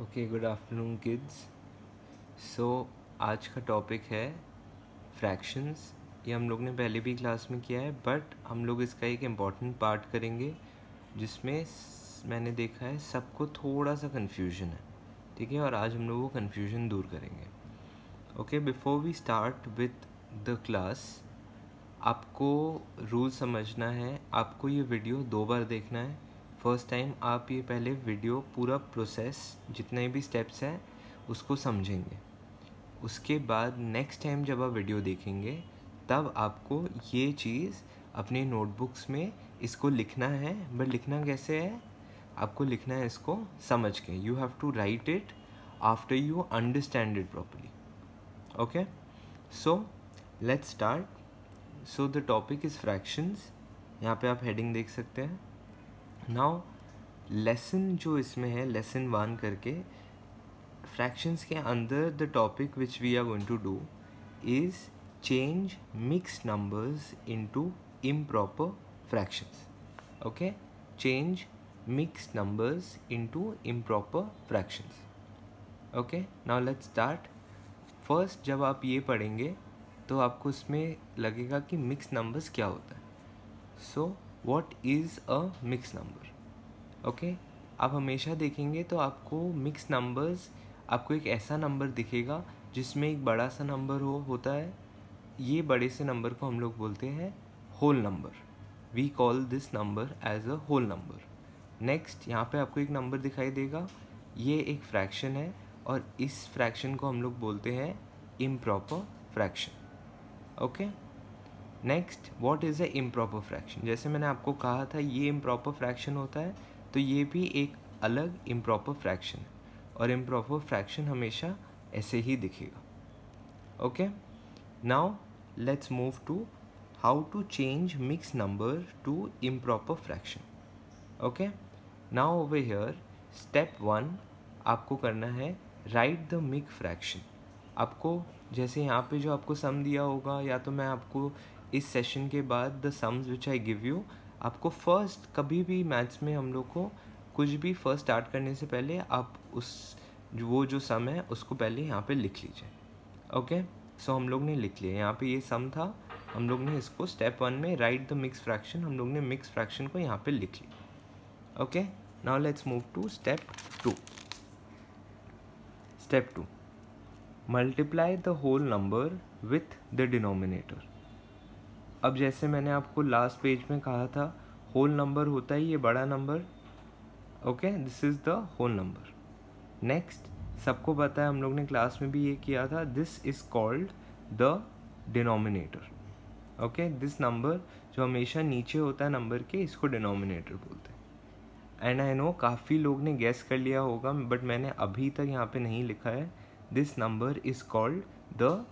Okay good afternoon kids so आज का topic है फ्रैक्शंस ये हम लोग ने पहले भी क्लास में किया है बट हम लोग इसका एक इम्पॉर्टेंट पार्ट करेंगे जिसमें मैंने देखा है सबको थोड़ा सा कन्फ्यूजन है ठीक है और आज हम लोग वो कन्फ्यूजन दूर करेंगे okay before we start with the class आपको रूल समझना है आपको ये वीडियो दो बार देखना है फर्स्ट टाइम आप ये पहले वीडियो पूरा प्रोसेस जितने भी स्टेप्स हैं उसको समझेंगे उसके बाद नेक्स्ट टाइम जब आप वीडियो देखेंगे तब आपको ये चीज़ अपने नोटबुक्स में इसको लिखना है बट लिखना कैसे है आपको लिखना है इसको समझ के you have to write it after you understand it properly okay so let's start so the topic is fractions यहाँ पे आप हेडिंग देख सकते हैं नाउ लेसन जो इसमें है लेसन वन करके फ्रैक्शंस के अंदर the topic which we are going to do is change mix numbers into improper fractions okay change mix numbers into improper fractions okay now let's start first जब आप ये पढ़ेंगे तो आपको उसमें लगेगा कि मिक्स नंबर्स क्या होता है so so, what is a mix number okay आप हमेशा देखेंगे तो आपको मिक्स नंबर्स आपको एक ऐसा नंबर दिखेगा जिसमें एक बड़ा सा नंबर हो होता है ये बड़े से नंबर को हम लोग बोलते हैं whole number we call this number as a whole number next यहाँ पे आपको एक नंबर दिखाई देगा ये एक फ्रैक्शन है और इस फ्रैक्शन को हम लोग बोलते हैं improper fraction okay okay? Next what is a improper fraction जैसे मैंने आपको कहा था ये इम्प्रॉपर फ्रैक्शन होता है तो ये भी एक अलग इम्प्रॉपर फ्रैक्शन है और इम्प्रॉपर फ्रैक्शन हमेशा ऐसे ही दिखेगा okay now let's move to how to change mix number to improper fraction okay now over here step one आपको करना है राइट द मिक फ्रैक्शन आपको जैसे यहाँ पे जो आपको सम दिया होगा या तो मैं आपको इस सेशन के बाद the sums which I give you आपको फर्स्ट कभी भी मैथ्स में हम लोग को कुछ भी फर्स्ट स्टार्ट करने से पहले आप उस वो जो सम है उसको पहले यहाँ पे लिख लीजिए ओके सो हम लोग ने लिख लिया यहाँ पे ये सम था हम लोग ने इसको स्टेप वन में राइट द मिक्स फ्रैक्शन हम लोग ने मिक्स फ्रैक्शन को यहाँ पे लिख लिया okay now let's move to step two step two multiply the whole number with the denominator अब जैसे मैंने आपको लास्ट पेज में कहा था होल नंबर होता है ये बड़ा number okay this is the whole number next सबको पता है हम लोग ने क्लास में भी ये किया था this is called the denominator okay this number जो हमेशा नीचे होता है नंबर के इसको डिनोमिनेटर बोलते हैं एंड आई नो काफ़ी लोग ने गैस कर लिया होगा बट मैंने अभी तक यहाँ पे नहीं लिखा है this number is called the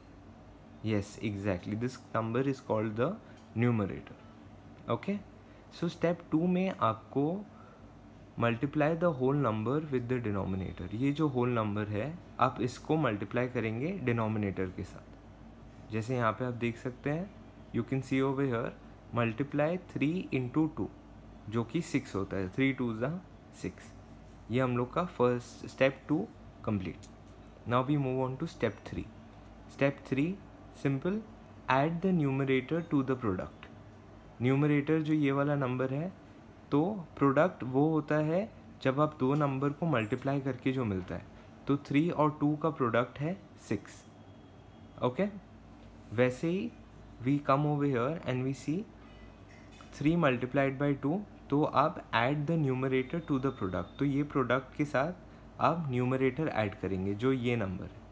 yes exactly this number is called the numerator okay so step two में आपको multiply the whole number with the denominator ये जो होल नंबर है आप इसको मल्टीप्लाई करेंगे डिनोमिनेटर के साथ जैसे यहाँ पे आप देख सकते हैं you can see over here multiply three into two जो कि सिक्स होता है थ्री टू ज़ा सिक्स ये हम लोग का first step to complete now we move on to step three step three simple add the numerator to the product numerator जो ये वाला नंबर है तो प्रोडक्ट वो होता है जब आप दो नंबर को मल्टीप्लाई करके जो मिलता है तो थ्री और टू का प्रोडक्ट है सिक्स ओके वैसे ही we come over here and we see three multiplied by two तो आप add the numerator to the product तो ये प्रोडक्ट के साथ आप न्यूमरेटर ऐड करेंगे जो ये नंबर है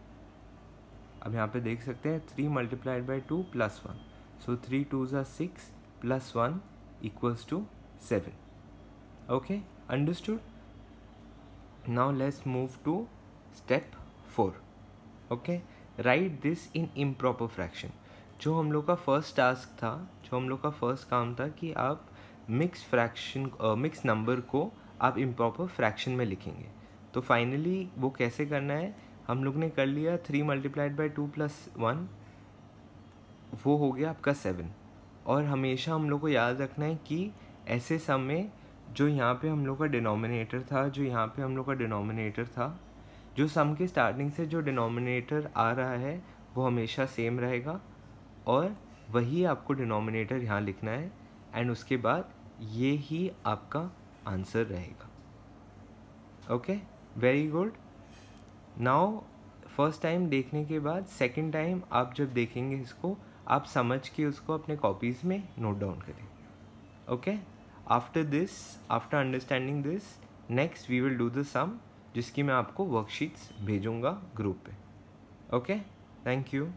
अब यहाँ पे देख सकते हैं three multiplied by two plus one so three twos are six plus one equals to seven okay understood now let's move to step four okay write this in improper fraction जो हम लोग का फर्स्ट टास्क था जो हम लोग का first काम था कि आप मिक्स फ्रैक्शन मिक्स नंबर को आप इम्प्रॉपर फ्रैक्शन में लिखेंगे तो फाइनली वो कैसे करना है हम लोग ने कर लिया three multiplied by two plus one वो हो गया आपका सेवन और हमेशा हम लोग को याद रखना है कि ऐसे सम में जो यहाँ पे हम लोग का डिनोमिनेटर था जो यहाँ पे हम लोग का डिनोमिनेटर था जो सम के स्टार्टिंग से जो डिनोमिनेटर आ रहा है वो हमेशा सेम रहेगा और वही आपको डिनोमिनेटर यहाँ लिखना है एंड उसके बाद ये ही आपका आंसर रहेगा okay very good now first time देखने के बाद सेकेंड टाइम आप जब देखेंगे इसको आप समझ के उसको अपने कॉपीज़ में नोट डाउन करें okay after this after understanding this next we will do the sum जिसकी मैं आपको वर्कशीट्स भेजूँगा ग्रुप पे ओके थैंक यू